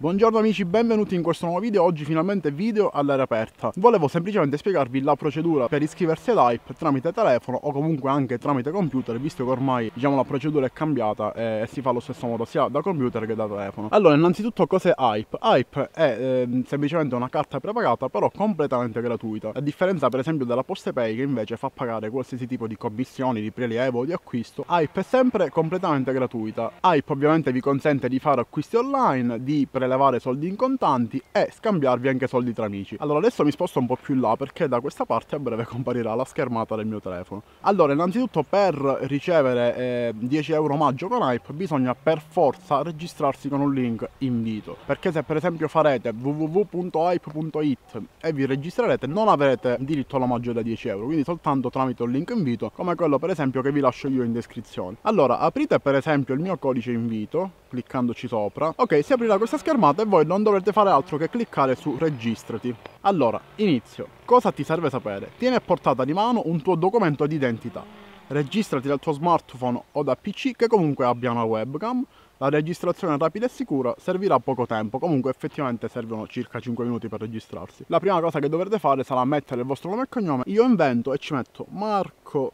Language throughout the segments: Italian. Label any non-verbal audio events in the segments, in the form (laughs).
Buongiorno amici, benvenuti in questo nuovo video, oggi finalmente video all'aria aperta. Volevo semplicemente spiegarvi la procedura per iscriversi ad Hype tramite telefono o comunque anche tramite computer, visto che ormai diciamo la procedura è cambiata e si fa allo stesso modo sia da computer che da telefono. Allora, innanzitutto cos'è Hype? Hype è eh, semplicemente una carta prepagata però completamente gratuita, a differenza per esempio della PostePay che invece fa pagare qualsiasi tipo di commissioni, di prelievo, di acquisto. Hype è sempre completamente gratuita. Hype ovviamente vi consente di fare acquisti online, di prelevare prelevare soldi in contanti e scambiarvi anche soldi tra amici. Allora adesso mi sposto un po' più in là perché da questa parte a breve (laughs) comparirà la schermata del mio telefono. Allora innanzitutto per ricevere eh, 10 euro omaggio con Hype bisogna per forza registrarsi con un link invito perché se per esempio farete www.hype.it e vi registrerete non avrete diritto all'omaggio da 10 euro quindi soltanto tramite un link invito come quello per esempio che vi lascio io in descrizione. Allora aprite per esempio il mio codice invito cliccandoci sopra. Ok, si aprirà questa schermata e voi non dovrete fare altro che cliccare su registrati. Allora, inizio. Cosa ti serve sapere? Tieni a portata di mano un tuo documento d'identità Registrati dal tuo smartphone o da PC che comunque abbia una webcam. La registrazione rapida e sicura servirà poco tempo, comunque effettivamente servono circa 5 minuti per registrarsi. La prima cosa che dovrete fare sarà mettere il vostro nome e cognome. Io invento e ci metto Marco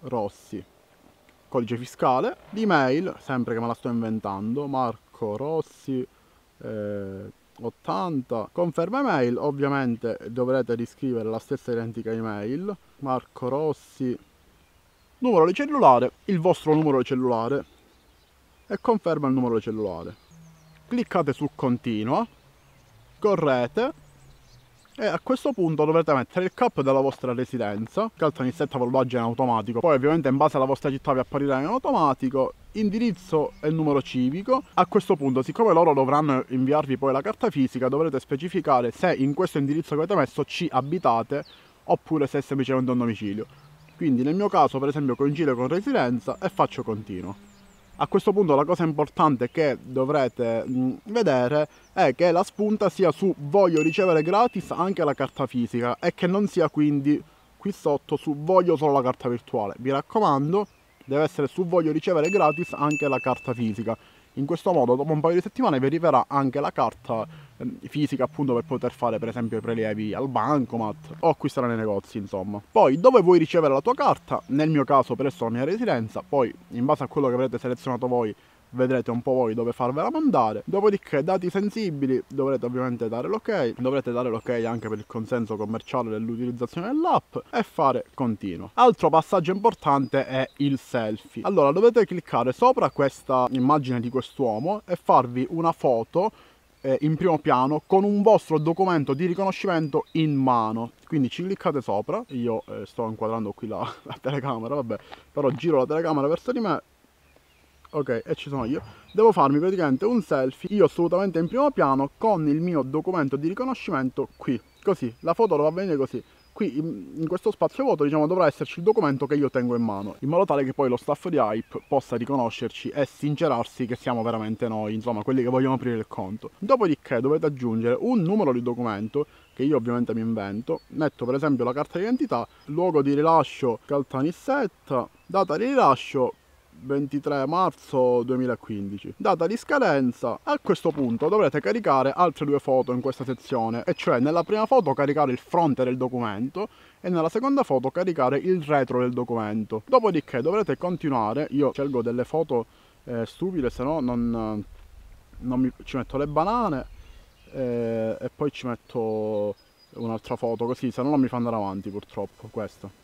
Rossi codice fiscale, l'email, sempre che me la sto inventando, Marco Rossi eh, 80, conferma email, ovviamente dovrete riscrivere la stessa identica email, Marco Rossi, numero di cellulare, il vostro numero di cellulare e conferma il numero di cellulare. Cliccate su continua, correte e a questo punto dovrete mettere il cap della vostra residenza che calza un'issetta valutaggio in automatico poi ovviamente in base alla vostra città vi apparirà in automatico indirizzo e numero civico. A questo punto, siccome loro dovranno inviarvi poi la carta fisica, dovrete specificare se in questo indirizzo che avete messo ci abitate oppure se è semplicemente un domicilio. Quindi nel mio caso, per esempio, coincide con residenza e faccio continuo a questo punto la cosa importante che dovrete mm, vedere è che la spunta sia su voglio ricevere gratis anche la carta fisica e che non sia quindi qui sotto su voglio solo la carta virtuale. Mi raccomando, deve essere su voglio ricevere gratis anche la carta fisica. In questo modo dopo un paio di settimane vi arriverà anche la carta Ehm, fisica appunto per poter fare per esempio i prelievi al bancomat o acquistare nei negozi insomma. Poi dove vuoi ricevere la tua carta, nel mio caso presso la mia residenza, poi in base a quello che avrete selezionato voi vedrete un po' voi dove farvela mandare. Dopodiché, dati sensibili, dovrete ovviamente dare l'ok. Dovrete dare l'ok anche per il consenso commerciale dell'utilizzazione dell'app e fare continuo. Altro passaggio importante è il selfie. Allora, dovete cliccare sopra questa immagine di quest'uomo e farvi una foto eh, in primo piano con un vostro documento di riconoscimento in mano. Quindi ci cliccate sopra, io eh, sto inquadrando qui la, (laughs) la telecamera, vabbè, però giro la telecamera verso di me ok e ci sono io devo farmi praticamente un selfie io assolutamente in primo piano con il mio documento di riconoscimento qui così la foto lo dovrà venire così Qui in questo spazio vuoto diciamo, dovrà esserci il documento che io tengo in mano, in modo tale che poi lo staff di Hype possa riconoscerci e sincerarsi che siamo veramente noi, insomma quelli che vogliono aprire il conto. Dopodiché dovete aggiungere un numero di documento che io ovviamente mi invento, metto per esempio la carta d'identità, luogo di rilascio Caltanissetta, data di rilascio 23 marzo 2015. Data di scadenza, a questo punto dovrete caricare altre due foto in questa sezione, e cioè nella prima foto caricare il fronte del documento e nella seconda foto caricare il retro del documento. Dopodiché dovrete continuare, io scelgo delle foto eh, stupide, se no non, non mi, ci metto le banane eh, e poi ci metto un'altra foto così, se no non mi fa andare avanti purtroppo questo.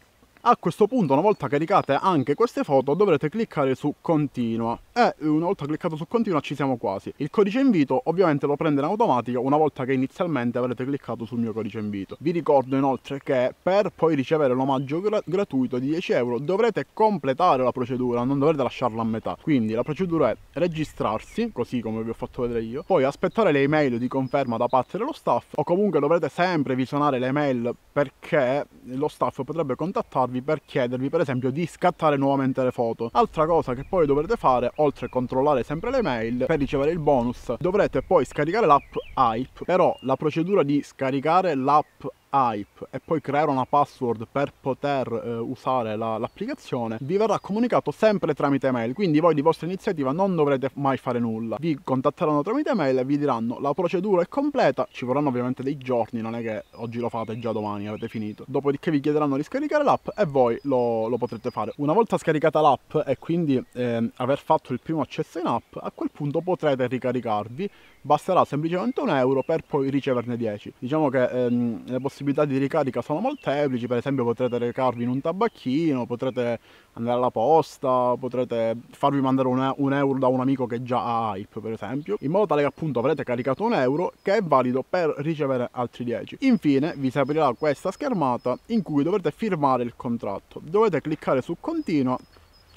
A questo punto, una volta caricate anche queste foto, dovrete cliccare su Continua e una volta cliccato su continua ci siamo quasi. Il codice invito ovviamente lo prende in automatico una volta che inizialmente avrete cliccato sul mio codice invito. Vi ricordo inoltre che per poi ricevere l'omaggio gra gratuito di 10 euro dovrete completare la procedura, non dovrete lasciarla a metà. Quindi la procedura è registrarsi, così come vi ho fatto vedere io, poi aspettare le email di conferma da parte dello staff o comunque dovrete sempre visionare le email perché lo staff potrebbe contattarvi per chiedervi per esempio di scattare nuovamente le foto. Altra cosa che poi dovrete fare, oltre oltre a controllare sempre le mail, per ricevere il bonus dovrete poi scaricare l'app Hype, però la procedura di scaricare l'app hype e poi creare una password per poter eh, usare la, l'applicazione, vi verrà comunicato sempre tramite mail, quindi voi di vostra iniziativa non dovrete mai fare nulla. Vi contatteranno tramite mail e vi diranno la procedura è completa, ci vorranno ovviamente dei giorni, non è che oggi lo fate già domani avete finito. Dopodiché vi chiederanno di scaricare l'app e voi lo, lo potrete fare. Una volta scaricata l'app e quindi eh, aver fatto il primo accesso in app, a quel punto potrete ricaricarvi, basterà semplicemente un euro per poi riceverne 10. Diciamo che ehm, le possibilità possibilità di ricarica sono molteplici, per esempio potrete recarvi in un tabacchino, potrete andare alla posta, potrete farvi mandare un, un euro da un amico che già ha Hype per esempio, in modo tale che appunto avrete caricato un euro che è valido per ricevere altri 10. Infine vi si aprirà questa schermata in cui dovrete firmare il contratto, dovete cliccare su continua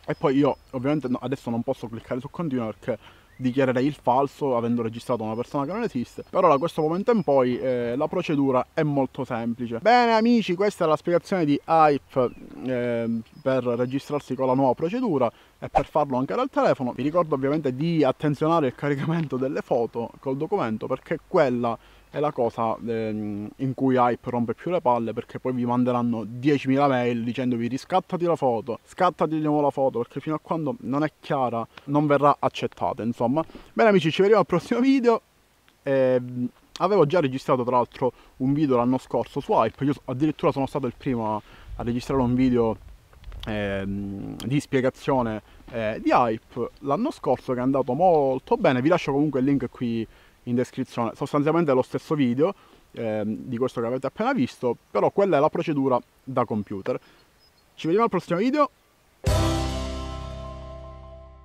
e poi io ovviamente no, adesso non posso cliccare su continua perché dichiarerei il falso avendo registrato una persona che non esiste però da questo momento in poi eh, la procedura è molto semplice bene amici questa è la spiegazione di Hype eh, per registrarsi con la nuova procedura e per farlo anche dal telefono vi ricordo ovviamente di attenzionare il caricamento delle foto col documento perché quella è la cosa ehm, in cui Hype rompe più le palle perché poi vi manderanno 10.000 mail dicendovi riscattati la foto, scattati di nuovo la foto perché fino a quando non è chiara non verrà accettata insomma. Bene amici ci vediamo al prossimo video. Eh, avevo già registrato tra l'altro un video l'anno scorso su Hype, io addirittura sono stato il primo a, a registrare un video ehm, di spiegazione eh, di Hype l'anno scorso che è andato molto bene, vi lascio comunque il link qui in descrizione, sostanzialmente è lo stesso video ehm, di questo che avete appena visto, però quella è la procedura da computer. Ci vediamo al prossimo video,